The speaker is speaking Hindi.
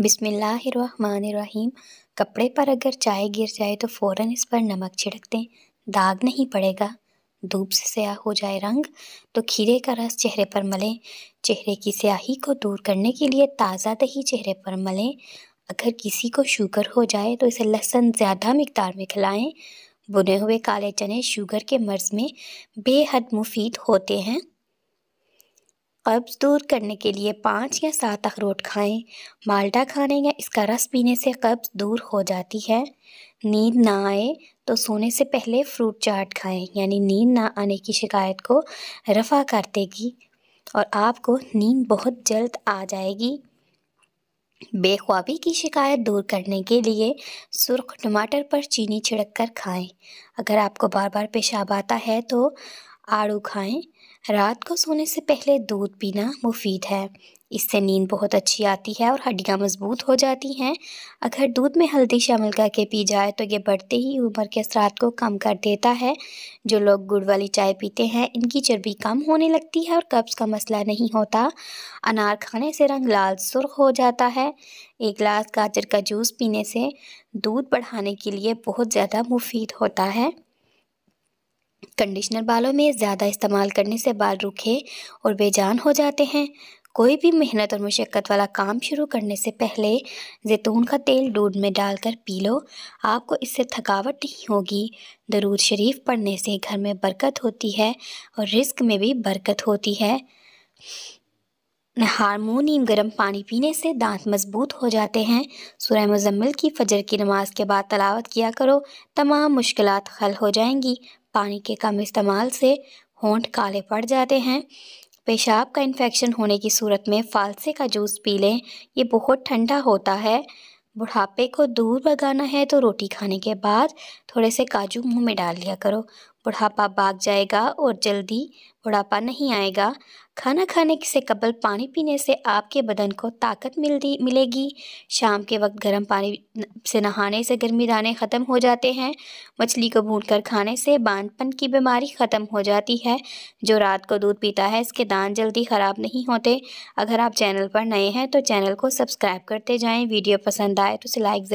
बिसमीम कपड़े पर अगर चाय गिर जाए तो फ़ौर इस पर नमक छिड़क दें दाग नहीं पड़ेगा धूप से स्याह हो जाए रंग तो खीरे का रस चेहरे पर मलें चेहरे की स्याही को दूर करने के लिए ताज़ा दही चेहरे पर मलें अगर किसी को शुगर हो जाए तो इसे लहसुन ज़्यादा मकदार में खिलाएँ बुने हुए काले चने शुगर के मर्ज़ में बेहद मुफीद होते हैं कब्ज़ दूर करने के लिए पाँच या सात अखरोट खाएं माल्टा खाने या इसका रस पीने से कब्ज़ दूर हो जाती है नींद ना आए तो सोने से पहले फ्रूट चाट खाएं यानी नींद ना आने की शिकायत को रफ़ा कर देगी और आपको नींद बहुत जल्द आ जाएगी बेख्वाबी की शिकायत दूर करने के लिए सुर्ख टमाटर पर चीनी छिड़क कर खाएं अगर आपको बार बार पेशाब आता है तो आड़ू खाएं रात को सोने से पहले दूध पीना मुफीद है इससे नींद बहुत अच्छी आती है और हड्डियाँ मजबूत हो जाती हैं अगर दूध में हल्दी शामिल करके पी जाए तो ये बढ़ते ही उम्र के असरात को कम कर देता है जो लोग गुड़ वाली चाय पीते हैं इनकी चर्बी कम होने लगती है और कब्ज़ का मसला नहीं होता अनार खाने से रंग लाल सुर्ख हो जाता है एक गिलास गाजर का जूस पीने से दूध बढ़ाने के लिए बहुत ज़्यादा मुफीद होता है कंडीशनर बालों में ज़्यादा इस्तेमाल करने से बाल रुखे और बेजान हो जाते हैं कोई भी मेहनत और मशक्क़त वाला काम शुरू करने से पहले जैतून का तेल दूध में डालकर पी लो आपको इससे थकावट नहीं होगी दरूद शरीफ पढ़ने से घर में बरकत होती है और रिस्क में भी बरकत होती है हारमोनियम गर्म पानी पीने से दांत मजबूत हो जाते हैं सूर्य मजम्मल की फजर की नमाज के बाद तलावत किया करो तमाम मुश्किल हल हो जाएंगी पानी के कम इस्तेमाल से होंठ काले पड़ जाते हैं पेशाब का इन्फेक्शन होने की सूरत में फालसे का जूस पी लें ये बहुत ठंडा होता है बुढ़ापे को दूर भगाना है तो रोटी खाने के बाद थोड़े से काजू मुंह में डाल लिया करो बुढ़ापा भाग जाएगा और जल्दी बुढ़ापा नहीं आएगा खाना खाने से कबल पानी पीने से आपके बदन को ताकत मिलती मिलेगी शाम के वक्त गर्म पानी से नहाने से गर्मी दाने ख़त्म हो जाते हैं मछली को भून कर खाने से बांधपन की बीमारी ख़त्म हो जाती है जो रात को दूध पीता है इसके दान जल्दी ख़राब नहीं होते अगर आप चैनल पर नए हैं तो चैनल को सब्सक्राइब करते जाएँ वीडियो पसंद आए तो उसे लाइक